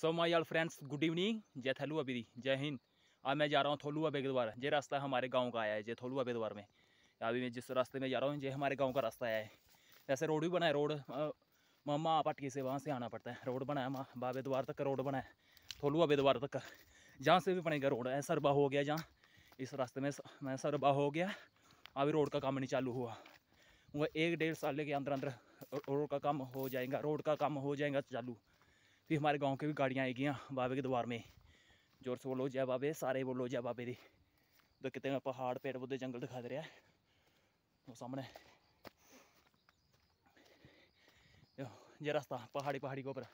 so my all friends good evening जय थलू अबीरी जय हिंद अब मैं जा रहा हूँ थोलू अबे के द्वारा जे रास्ता हमारे गाँव का आया है जय थोलू अबे द्वार में अभी मैं जिस रास्ते में जा रहा हूँ ये हमारे गाँव का रास्ता आया है वैसे रोड भी बना है रोड मामा पटकी से वहाँ से आना पड़ता है रोड बना है माँ बाबे द्वार तक रोड बना है थोलू अबे द्वार तक जहाँ से भी बनेगा रोड है सरबा हो गया जहाँ इस रास्ते में मैं सरबा हो गया अभी रोड का काम नहीं चालू हुआ वह एक डेढ़ साल के अंदर अंदर रोड का काम हो जाएगा रोड का काम हो जाएगा चालू तो हमारे गांव के भी गाड़ियाँ आएगी बाबे के द्वार में जोर से बोलो जय बाबे सारे बोलो जय बाबे दी उधर कितने पहाड़ पेड़ पौधे जंगल दिखा दे रहा है वो सामने ये रास्ता पहाड़ी पहाड़ी के ऊपर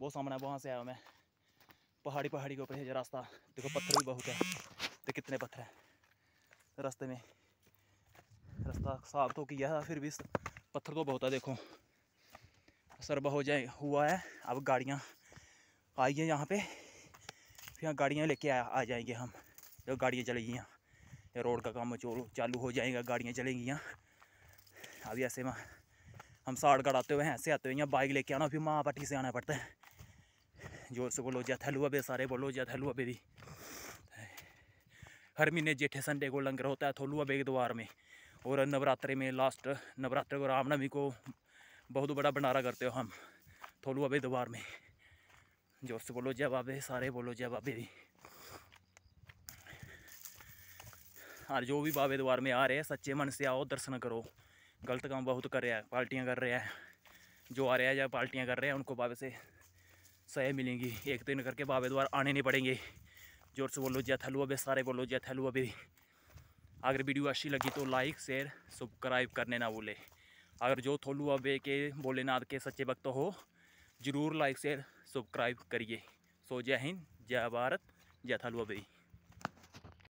बहुत सामने वहाँ से आया मैं पहाड़ी पहाड़ी के ऊपर ये रास्ता देखो पत्थर भी बहुत है तो कितने पत्थर हैं रास्ते में रास्ता साफ तो किया फिर भी पत्थर तो बहुत है देखो सरबा हो जाए हुआ है अब गाड़ियाँ आई हैं यहाँ पे फिर यहाँ गाड़ियाँ लेके आ, आ जाएंगे हम जब गाड़ियाँ चलेगी यहाँ रोड का काम चालू हो जाएगा गाड़ियाँ चलेंगी यहाँ अभी ऐसे में हम साड़गढ़ आते हुए ऐसे आते हुए यहाँ बाइक लेके आना फिर माँ पट्टी से आना पड़ता है जोर से बोलो जैथलुआ बे सारे बोलो जैथलुआ बे भी हर महीने जेठे संडे को लंगर होता है थोलुआ बेग द्वार में और नवरात्रे में लास्ट नवरात्रे को रामनवमी को बहुत बड़ा भंडारा करते हो हम थोलू अबे दीवार में जोर से बोलो जय बाबे सारे बोलो जय बाबे भी और जो भी बाबे द्वार में आ रहे हैं सच्चे मन से आओ दर्शन करो गलत काम बहुत कर रहा है पार्टियाँ कर रहे हैं जो आ रहे हैं या पार्टियाँ कर रहे हैं उनको बाबे से सह मिलेंगी एक दिन करके बाबे द्वार आने नहीं पड़ेंगे जोर से बोलो जय थैलू अबे सारे बोलो जय थलुआ बे अगर वीडियो अच्छी लगी तो लाइक शेयर सब्सक्राइब करने ना भूले अगर जो थोलू अबे के भोलेनाथ के सच्चे भक्त हो ज़रूर लाइक शेयर सब्सक्राइब करिए सो जय हिंद जय भारत जय थलू अबे